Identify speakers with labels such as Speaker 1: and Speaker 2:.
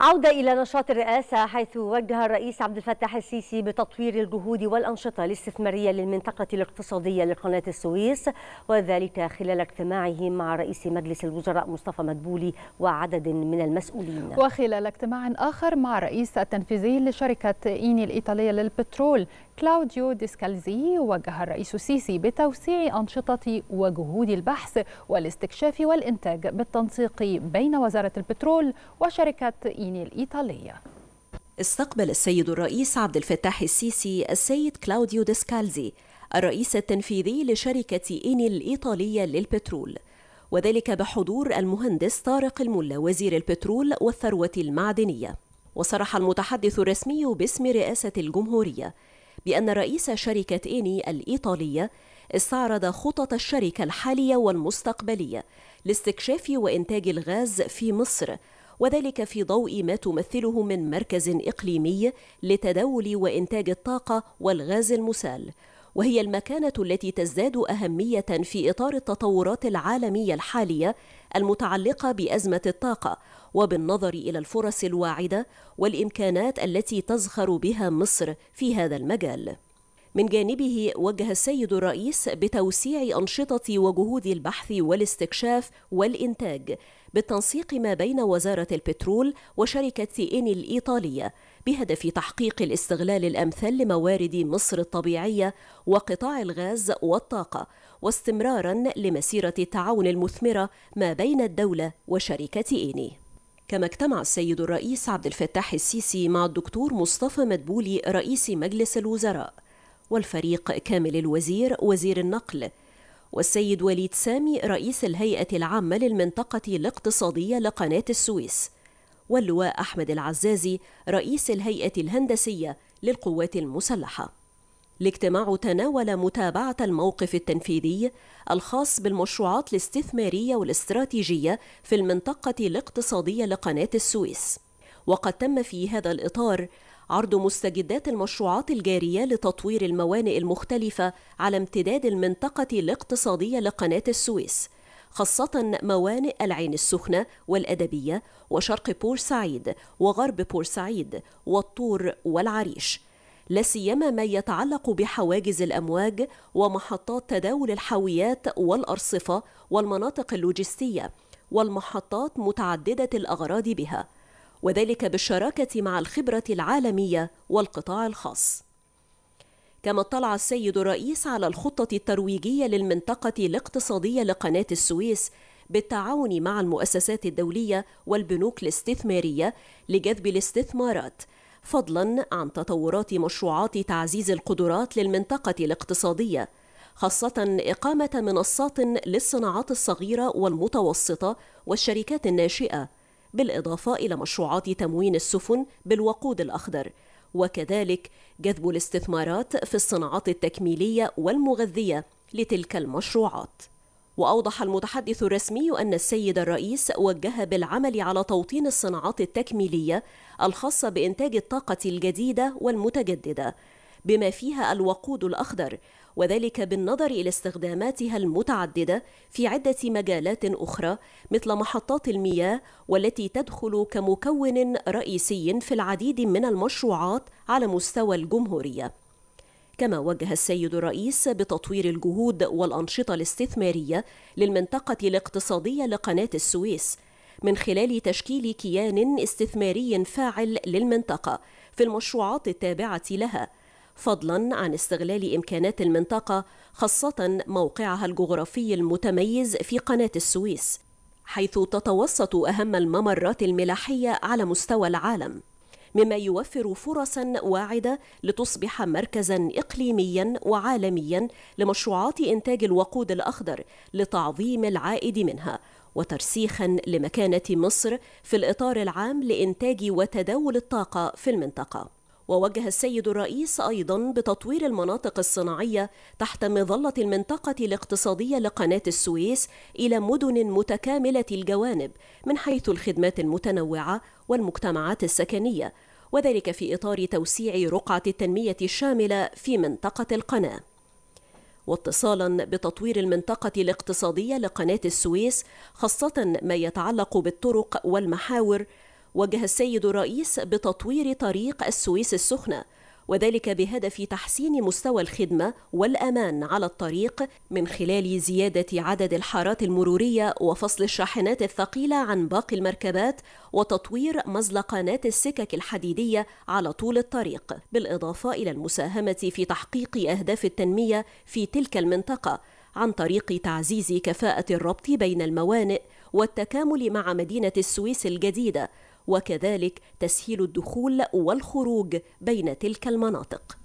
Speaker 1: عودة إلى نشاط الرئاسة حيث وجه الرئيس عبد الفتاح السيسي بتطوير الجهود والأنشطة الاستثمارية للمنطقة الاقتصادية لقناة السويس وذلك خلال اجتماعه مع رئيس مجلس الوزراء مصطفى مدبولي وعدد من المسؤولين وخلال اجتماع آخر مع الرئيس التنفيذي لشركة إيني الإيطالية للبترول كلاوديو ديسكالزي وجه الرئيس السيسي بتوسيع أنشطة وجهود البحث والاستكشاف والإنتاج بالتنسيق بين وزارة البترول وشركة إيني الصين الإيطالية استقبل السيد الرئيس عبد الفتاح السيسي السيد كلاوديو ديسكالزي الرئيس التنفيذي لشركة إيني الإيطالية للبترول وذلك بحضور المهندس طارق الملا وزير البترول والثروة المعدنية وصرح المتحدث الرسمي باسم رئاسة الجمهورية بأن رئيس شركة إيني الإيطالية استعرض خطط الشركة الحالية والمستقبلية لاستكشاف وإنتاج الغاز في مصر وذلك في ضوء ما تمثله من مركز إقليمي لتداول وإنتاج الطاقة والغاز المسال وهي المكانة التي تزداد أهمية في إطار التطورات العالمية الحالية المتعلقة بأزمة الطاقة وبالنظر إلى الفرص الواعدة والإمكانات التي تزخر بها مصر في هذا المجال من جانبه وجه السيد الرئيس بتوسيع أنشطة وجهود البحث والاستكشاف والإنتاج بالتنسيق ما بين وزارة البترول وشركة اني الإيطالية بهدف تحقيق الاستغلال الأمثل لموارد مصر الطبيعية وقطاع الغاز والطاقة واستمرارا لمسيرة التعاون المثمرة ما بين الدولة وشركة إيني كما اجتمع السيد الرئيس عبد الفتاح السيسي مع الدكتور مصطفى مدبولي رئيس مجلس الوزراء والفريق كامل الوزير وزير النقل والسيد وليد سامي رئيس الهيئة العامة للمنطقة الاقتصادية لقناة السويس واللواء أحمد العزازي رئيس الهيئة الهندسية للقوات المسلحة الاجتماع تناول متابعة الموقف التنفيذي الخاص بالمشروعات الاستثمارية والاستراتيجية في المنطقة الاقتصادية لقناة السويس وقد تم في هذا الإطار عرض مستجدات المشروعات الجارية لتطوير الموانئ المختلفة على امتداد المنطقة الاقتصادية لقناة السويس خاصة موانئ العين السخنة والأدبية وشرق بورسعيد وغرب بورسعيد والطور والعريش لا سيما ما يتعلق بحواجز الامواج ومحطات تداول الحاويات والارصفه والمناطق اللوجستيه والمحطات متعدده الاغراض بها وذلك بالشراكة مع الخبرة العالمية والقطاع الخاص. كما اطلع السيد الرئيس على الخطة الترويجية للمنطقة الاقتصادية لقناة السويس بالتعاون مع المؤسسات الدولية والبنوك الاستثمارية لجذب الاستثمارات، فضلا عن تطورات مشروعات تعزيز القدرات للمنطقة الاقتصادية، خاصة إقامة منصات للصناعات الصغيرة والمتوسطة والشركات الناشئة بالإضافة إلى مشروعات تموين السفن بالوقود الأخضر وكذلك جذب الاستثمارات في الصناعات التكميلية والمغذية لتلك المشروعات وأوضح المتحدث الرسمي أن السيد الرئيس وجه بالعمل على توطين الصناعات التكميلية الخاصة بإنتاج الطاقة الجديدة والمتجددة بما فيها الوقود الأخضر وذلك بالنظر إلى استخداماتها المتعددة في عدة مجالات أخرى مثل محطات المياه والتي تدخل كمكون رئيسي في العديد من المشروعات على مستوى الجمهورية. كما وجه السيد الرئيس بتطوير الجهود والأنشطة الاستثمارية للمنطقة الاقتصادية لقناة السويس من خلال تشكيل كيان استثماري فاعل للمنطقة في المشروعات التابعة لها فضلا عن استغلال إمكانات المنطقة خاصة موقعها الجغرافي المتميز في قناة السويس حيث تتوسط أهم الممرات الملاحية على مستوى العالم مما يوفر فرصا واعده لتصبح مركزا اقليميا وعالميا لمشروعات انتاج الوقود الاخضر لتعظيم العائد منها وترسيخا لمكانه مصر في الاطار العام لانتاج وتداول الطاقه في المنطقه ووجه السيد الرئيس أيضا بتطوير المناطق الصناعية تحت مظلة المنطقة الاقتصادية لقناة السويس إلى مدن متكاملة الجوانب من حيث الخدمات المتنوعة والمجتمعات السكنية وذلك في إطار توسيع رقعة التنمية الشاملة في منطقة القناة واتصالا بتطوير المنطقة الاقتصادية لقناة السويس خاصة ما يتعلق بالطرق والمحاور وجه السيد الرئيس بتطوير طريق السويس السخنة وذلك بهدف تحسين مستوى الخدمة والأمان على الطريق من خلال زيادة عدد الحارات المرورية وفصل الشاحنات الثقيلة عن باقي المركبات وتطوير مزلقانات السكك الحديدية على طول الطريق بالإضافة إلى المساهمة في تحقيق أهداف التنمية في تلك المنطقة عن طريق تعزيز كفاءة الربط بين الموانئ والتكامل مع مدينة السويس الجديدة وكذلك تسهيل الدخول والخروج بين تلك المناطق